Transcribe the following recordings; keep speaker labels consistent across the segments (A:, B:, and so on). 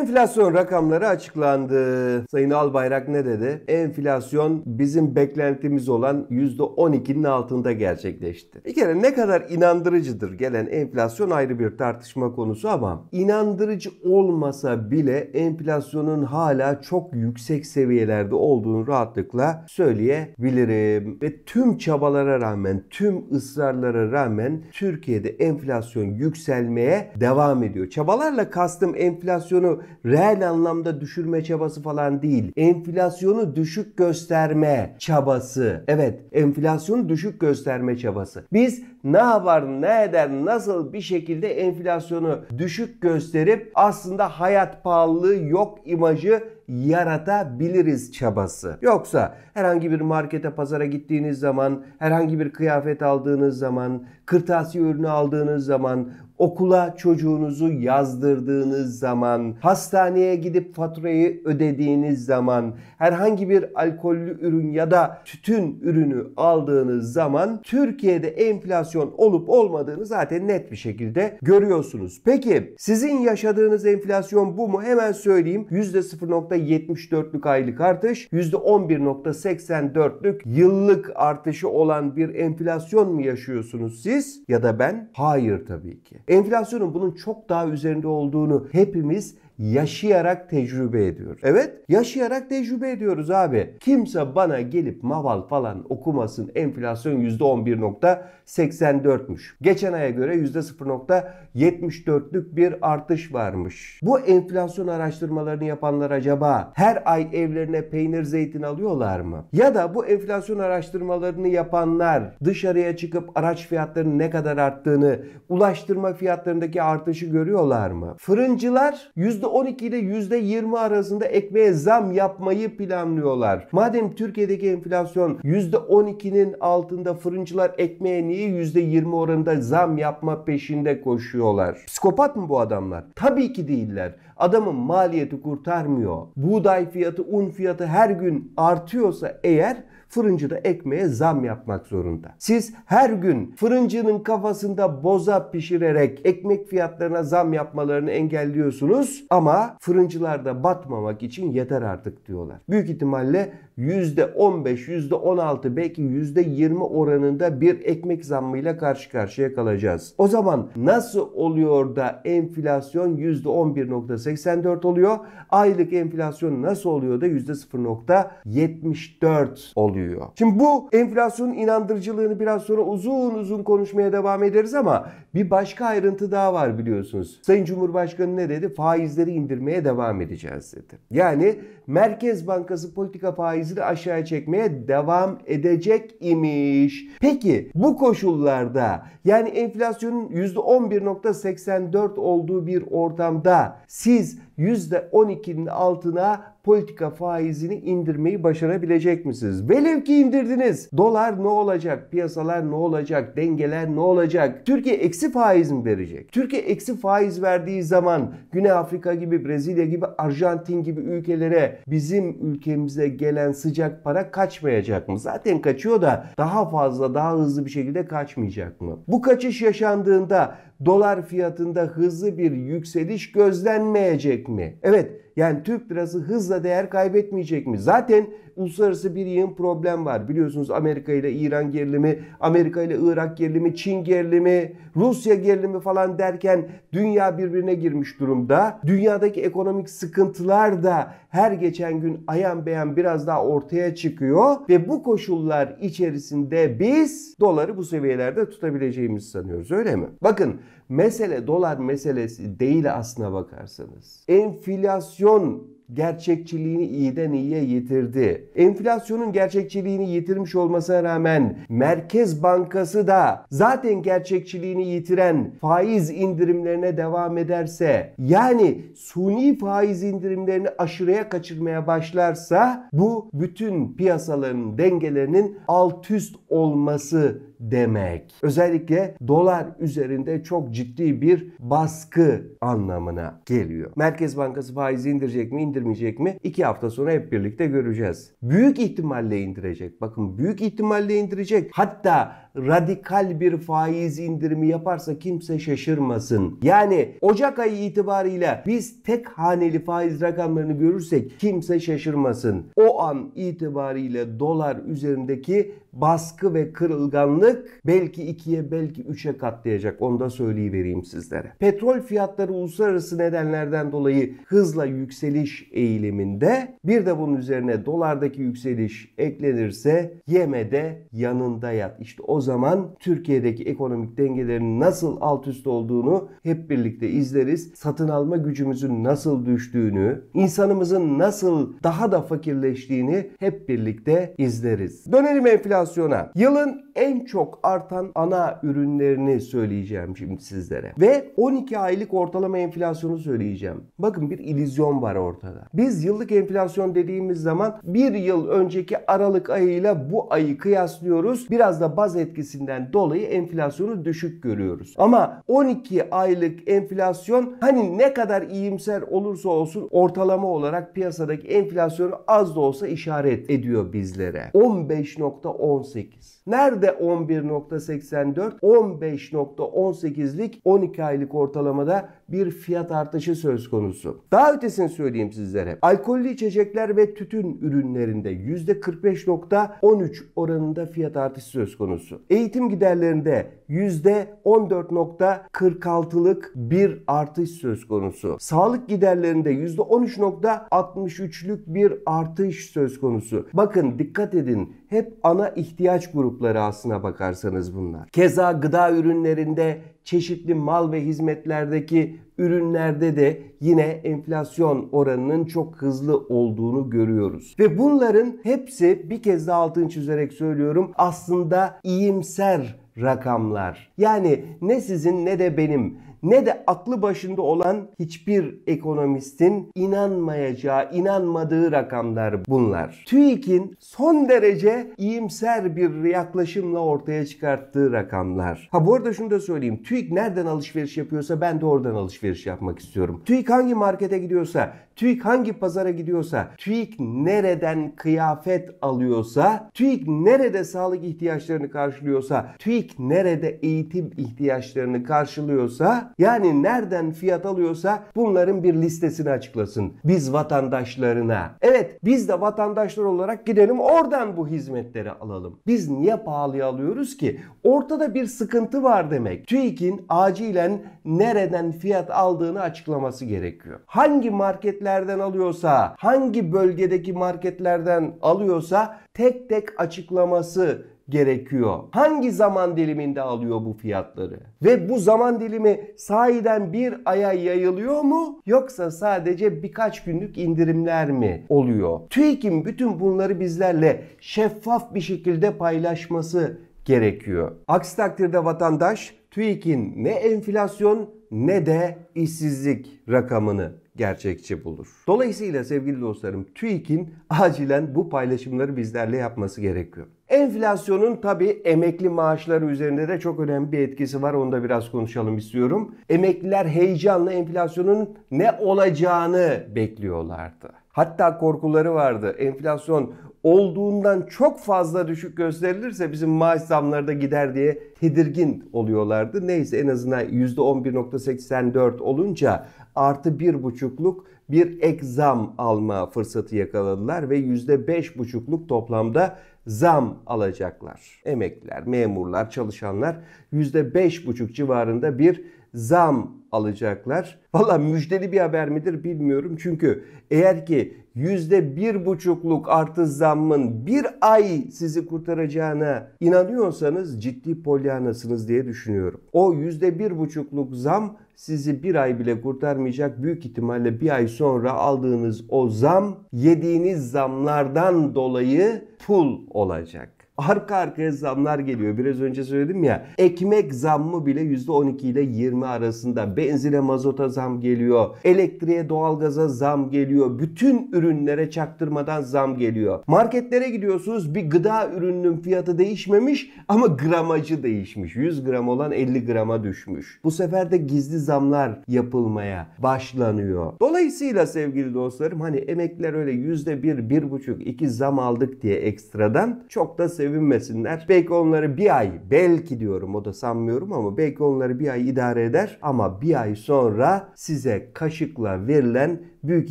A: Enflasyon rakamları açıklandı. Sayın Albayrak ne dedi? Enflasyon bizim beklentimiz olan %12'nin altında gerçekleşti. Bir kere ne kadar inandırıcıdır gelen enflasyon ayrı bir tartışma konusu ama inandırıcı olmasa bile enflasyonun hala çok yüksek seviyelerde olduğunu rahatlıkla söyleyebilirim. Ve tüm çabalara rağmen, tüm ısrarlara rağmen Türkiye'de enflasyon yükselmeye devam ediyor. Çabalarla kastım enflasyonu reel anlamda düşürme çabası falan değil. Enflasyonu düşük gösterme çabası. Evet enflasyonu düşük gösterme çabası. Biz ne yapar ne eder nasıl bir şekilde enflasyonu düşük gösterip aslında hayat pahalılığı yok imajı yaratabiliriz çabası. Yoksa herhangi bir markete pazara gittiğiniz zaman, herhangi bir kıyafet aldığınız zaman, kırtasiye ürünü aldığınız zaman, okula çocuğunuzu yazdırdığınız zaman, hastaneye gidip faturayı ödediğiniz zaman, herhangi bir alkollü ürün ya da tütün ürünü aldığınız zaman Türkiye'de enflasyon olup olmadığını zaten net bir şekilde görüyorsunuz. Peki sizin yaşadığınız enflasyon bu mu? Hemen söyleyeyim. %0.7 74'lük aylık artış, %11.84'lük yıllık artışı olan bir enflasyon mu yaşıyorsunuz siz ya da ben? Hayır tabii ki. Enflasyonun bunun çok daha üzerinde olduğunu hepimiz yaşayarak tecrübe ediyoruz. Evet yaşayarak tecrübe ediyoruz abi. Kimse bana gelip maval falan okumasın enflasyon %11.84'müş. Geçen aya göre %0.74'lük bir artış varmış. Bu enflasyon araştırmalarını yapanlar acaba her ay evlerine peynir zeytin alıyorlar mı? Ya da bu enflasyon araştırmalarını yapanlar dışarıya çıkıp araç fiyatlarının ne kadar arttığını, ulaştırma fiyatlarındaki artışı görüyorlar mı? Fırıncılar yüzde %12 ile %20 arasında ekmeğe zam yapmayı planlıyorlar. Madem Türkiye'deki enflasyon %12'nin altında fırıncılar ekmeğe niye %20 oranında zam yapma peşinde koşuyorlar? Psikopat mı bu adamlar? Tabii ki değiller. Adamın maliyeti kurtarmıyor. Buğday fiyatı, un fiyatı her gün artıyorsa eğer fırıncı da ekmeğe zam yapmak zorunda. Siz her gün fırıncının kafasında boza pişirerek ekmek fiyatlarına zam yapmalarını engelliyorsunuz ama fırıncılar da batmamak için yeter artık diyorlar. Büyük ihtimalle %15, %16 belki %20 oranında bir ekmek zammıyla karşı karşıya kalacağız. O zaman nasıl oluyor da enflasyon %11.84 oluyor? Aylık enflasyon nasıl oluyor da %0.74 oluyor? Şimdi bu enflasyonun inandırıcılığını biraz sonra uzun uzun konuşmaya devam ederiz ama bir başka ayrıntı daha var biliyorsunuz. Sayın Cumhurbaşkanı ne dedi? Faizleri indirmeye devam edeceğiz dedi. Yani Merkez Bankası politika faizi faizinizi de aşağıya çekmeye devam edecek imiş. Peki bu koşullarda yani enflasyonun %11.84 olduğu bir ortamda siz %12'nin altına politika faizini indirmeyi başarabilecek misiniz? Velev ki indirdiniz. Dolar ne olacak? Piyasalar ne olacak? Dengeler ne olacak? Türkiye eksi faiz mi verecek? Türkiye eksi faiz verdiği zaman Güney Afrika gibi, Brezilya gibi, Arjantin gibi ülkelere bizim ülkemize gelen sıcak para kaçmayacak mı? Zaten kaçıyor da daha fazla, daha hızlı bir şekilde kaçmayacak mı? Bu kaçış yaşandığında dolar fiyatında hızlı bir yükseliş gözlenmeyecek mi? Evet yani Türk lirası hızla değer kaybetmeyecek mi? Zaten uluslararası bir yığın problem var. Biliyorsunuz Amerika ile İran gerilimi, Amerika ile Irak gerilimi, Çin gerilimi, Rusya gerilimi falan derken dünya birbirine girmiş durumda. Dünyadaki ekonomik sıkıntılar da her geçen gün ayan beyan biraz daha ortaya çıkıyor ve bu koşullar içerisinde biz doları bu seviyelerde tutabileceğimizi sanıyoruz öyle mi? Bakın Mesele dolar meselesi değil aslına bakarsanız. Enflasyon gerçekçiliğini iyiden iyiye yitirdi. Enflasyonun gerçekçiliğini yitirmiş olmasına rağmen Merkez Bankası da zaten gerçekçiliğini yitiren faiz indirimlerine devam ederse yani suni faiz indirimlerini aşırıya kaçırmaya başlarsa bu bütün piyasaların dengelerinin alt üst olması demek. Özellikle dolar üzerinde çok ciddi bir baskı anlamına geliyor. Merkez Bankası faizi indirecek mi indirmeyecek mi? İki hafta sonra hep birlikte göreceğiz. Büyük ihtimalle indirecek. Bakın büyük ihtimalle indirecek. Hatta radikal bir faiz indirimi yaparsa kimse şaşırmasın. Yani Ocak ayı itibariyle biz tek haneli faiz rakamlarını görürsek kimse şaşırmasın. O an itibariyle dolar üzerindeki baskı ve kırılganlık belki ikiye belki üçe katlayacak. Onu da söyleyivereyim sizlere. Petrol fiyatları uluslararası nedenlerden dolayı hızla yükseliş eğiliminde. Bir de bunun üzerine dolardaki yükseliş eklenirse yemede yanında yat. İşte o o zaman Türkiye'deki ekonomik dengelerin nasıl alt üst olduğunu hep birlikte izleriz. Satın alma gücümüzün nasıl düştüğünü, insanımızın nasıl daha da fakirleştiğini hep birlikte izleriz. Dönelim enflasyona. Yılın en çok artan ana ürünlerini söyleyeceğim şimdi sizlere. Ve 12 aylık ortalama enflasyonu söyleyeceğim. Bakın bir ilizyon var ortada. Biz yıllık enflasyon dediğimiz zaman bir yıl önceki Aralık ayıyla bu ayı kıyaslıyoruz. Biraz da baz etkisinden dolayı enflasyonu düşük görüyoruz. Ama 12 aylık enflasyon hani ne kadar iyimser olursa olsun ortalama olarak piyasadaki enflasyonu az da olsa işaret ediyor bizlere. 15.18 Nerede 11.84? 15.18'lik 12 aylık ortalamada bir fiyat artışı söz konusu. Daha ötesini söyleyeyim sizlere. Alkollü içecekler ve tütün ürünlerinde %45.13 oranında fiyat artışı söz konusu. Eğitim giderlerinde %14.46'lık bir artış söz konusu. Sağlık giderlerinde %13.63'lük bir artış söz konusu. Bakın dikkat edin hep ana ihtiyaç grupları aslına bakarsanız bunlar. Keza gıda ürünlerinde çeşitli mal ve hizmetlerdeki ürünlerde de yine enflasyon oranının çok hızlı olduğunu görüyoruz. Ve bunların hepsi bir kez daha altını çizerek söylüyorum aslında iyimser rakamlar. Yani ne sizin ne de benim ne de aklı başında olan hiçbir ekonomistin inanmayacağı, inanmadığı rakamlar bunlar. TÜİK'in son derece iyimser bir yaklaşımla ortaya çıkarttığı rakamlar. Ha bu arada şunu da söyleyeyim. TÜİK nereden alışveriş yapıyorsa ben de oradan alışveriş yapmak istiyorum. TÜİK hangi markete gidiyorsa TÜİK hangi pazara gidiyorsa, TÜİK nereden kıyafet alıyorsa, TÜİK nerede sağlık ihtiyaçlarını karşılıyorsa, TÜİK nerede eğitim ihtiyaçlarını karşılıyorsa, yani nereden fiyat alıyorsa bunların bir listesini açıklasın biz vatandaşlarına. Evet biz de vatandaşlar olarak gidelim oradan bu hizmetleri alalım. Biz niye pahalıya alıyoruz ki? Ortada bir sıkıntı var demek. TÜİK'in acilen nereden fiyat aldığını açıklaması gerekiyor. Hangi marketler marketlerden alıyorsa, hangi bölgedeki marketlerden alıyorsa tek tek açıklaması gerekiyor. Hangi zaman diliminde alıyor bu fiyatları? Ve bu zaman dilimi sahiden bir aya yayılıyor mu yoksa sadece birkaç günlük indirimler mi oluyor? TÜİK'in bütün bunları bizlerle şeffaf bir şekilde paylaşması gerekiyor. Aksi takdirde vatandaş TÜİK'in ne enflasyon ne de işsizlik rakamını gerçekçi bulur. Dolayısıyla sevgili dostlarım TÜİK'in acilen bu paylaşımları bizlerle yapması gerekiyor. Enflasyonun tabi emekli maaşları üzerinde de çok önemli bir etkisi var. Onu da biraz konuşalım istiyorum. Emekliler heyecanla enflasyonun ne olacağını bekliyorlardı. Hatta korkuları vardı. Enflasyon olduğundan çok fazla düşük gösterilirse bizim maaş zamları da gider diye tedirgin oluyorlardı. Neyse en azından %11.84 olunca artı bir buçukluk bir ek zam alma fırsatı yakaladılar ve yüzde beş buçukluk toplamda zam alacaklar. Emekliler, memurlar, çalışanlar yüzde beş buçuk civarında bir zam alacaklar. Valla müjdeli bir haber midir bilmiyorum. Çünkü eğer ki yüzde bir buçukluk artı zammın bir ay sizi kurtaracağına inanıyorsanız ciddi polyanasınız diye düşünüyorum. O yüzde bir buçukluk zam sizi bir ay bile kurtarmayacak. Büyük ihtimalle bir ay sonra aldığınız o zam yediğiniz zamlardan dolayı pul olacak. Arka arkaya zamlar geliyor. Biraz önce söyledim ya. Ekmek zammı bile %12 ile 20 arasında. Benzine mazota zam geliyor. Elektriğe doğalgaza zam geliyor. Bütün ürünlere çaktırmadan zam geliyor. Marketlere gidiyorsunuz bir gıda ürününün fiyatı değişmemiş ama gramacı değişmiş. 100 gram olan 50 grama düşmüş. Bu sefer de gizli zamlar yapılmaya başlanıyor. Dolayısıyla sevgili dostlarım hani emekler öyle %1, 1,5, 2 zam aldık diye ekstradan çok da sev sevinmesinler. Belki onları bir ay, belki diyorum o da sanmıyorum ama belki onları bir ay idare eder ama bir ay sonra size kaşıkla verilen büyük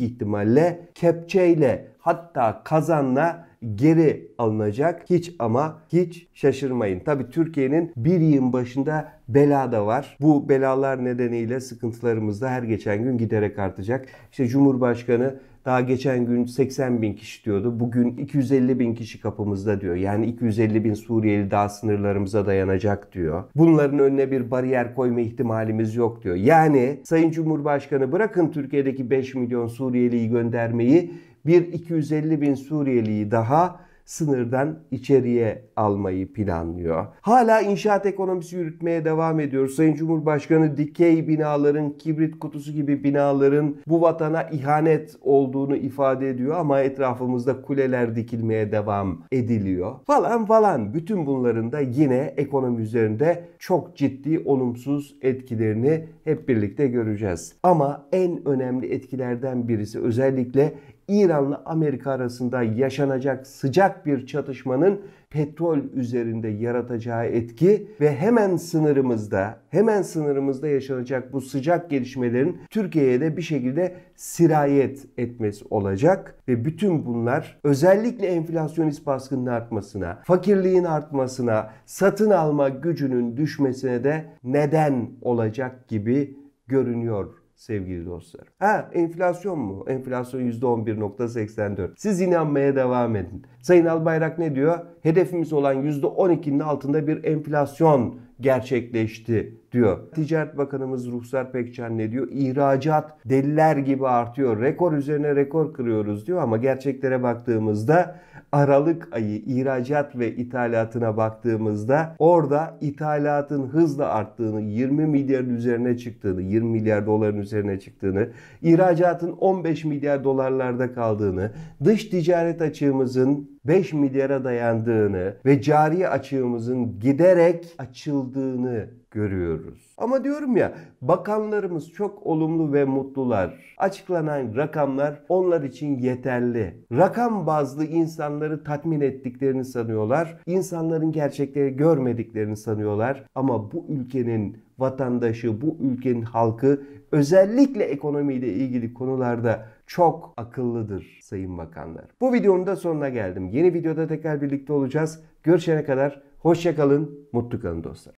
A: ihtimalle kepçeyle hatta kazanla geri alınacak. Hiç ama hiç şaşırmayın. Tabi Türkiye'nin bir yığın başında bela da var. Bu belalar nedeniyle sıkıntılarımız da her geçen gün giderek artacak. İşte Cumhurbaşkanı daha geçen gün 80 bin kişi diyordu. Bugün 250 bin kişi kapımızda diyor. Yani 250 bin Suriyeli daha sınırlarımıza dayanacak diyor. Bunların önüne bir bariyer koyma ihtimalimiz yok diyor. Yani Sayın Cumhurbaşkanı bırakın Türkiye'deki 5 milyon Suriyeliyi göndermeyi bir 250 bin Suriyeliyi daha sınırdan içeriye almayı planlıyor. Hala inşaat ekonomisi yürütmeye devam ediyor. Sayın Cumhurbaşkanı dikey binaların, kibrit kutusu gibi binaların bu vatana ihanet olduğunu ifade ediyor ama etrafımızda kuleler dikilmeye devam ediliyor. Falan falan bütün bunların da yine ekonomi üzerinde çok ciddi olumsuz etkilerini hep birlikte göreceğiz. Ama en önemli etkilerden birisi özellikle İran'la Amerika arasında yaşanacak sıcak bir çatışmanın petrol üzerinde yaratacağı etki ve hemen sınırımızda hemen sınırımızda yaşanacak bu sıcak gelişmelerin Türkiye'ye de bir şekilde sirayet etmesi olacak ve bütün bunlar özellikle enflasyonist baskının artmasına, fakirliğin artmasına, satın alma gücünün düşmesine de neden olacak gibi görünüyor sevgili dostlar. Ha enflasyon mu? Enflasyon %11.84. Siz inanmaya devam edin. Sayın Albayrak ne diyor? Hedefimiz olan %12'nin altında bir enflasyon gerçekleşti diyor. Ticaret Bakanımız Ruhsar Pekcan ne diyor? İhracat deliler gibi artıyor. Rekor üzerine rekor kırıyoruz diyor ama gerçeklere baktığımızda Aralık ayı ihracat ve ithalatına baktığımızda orada ithalatın hızla arttığını, 20 milyar üzerine çıktığını, 20 milyar doların üzerine çıktığını, ihracatın 15 milyar dolarlarda kaldığını, dış ticaret açığımızın 5 milyara dayandığını ve cari açığımızın giderek açıldığını görüyoruz. Ama diyorum ya bakanlarımız çok olumlu ve mutlular. Açıklanan rakamlar onlar için yeterli. Rakam bazlı insanları tatmin ettiklerini sanıyorlar. İnsanların gerçekleri görmediklerini sanıyorlar. Ama bu ülkenin vatandaşı, bu ülkenin halkı özellikle ekonomiyle ilgili konularda çok akıllıdır sayın bakanlar. Bu videonun da sonuna geldim. Yeni videoda tekrar birlikte olacağız. Görüşene kadar hoşçakalın, mutlu kalın dostlar.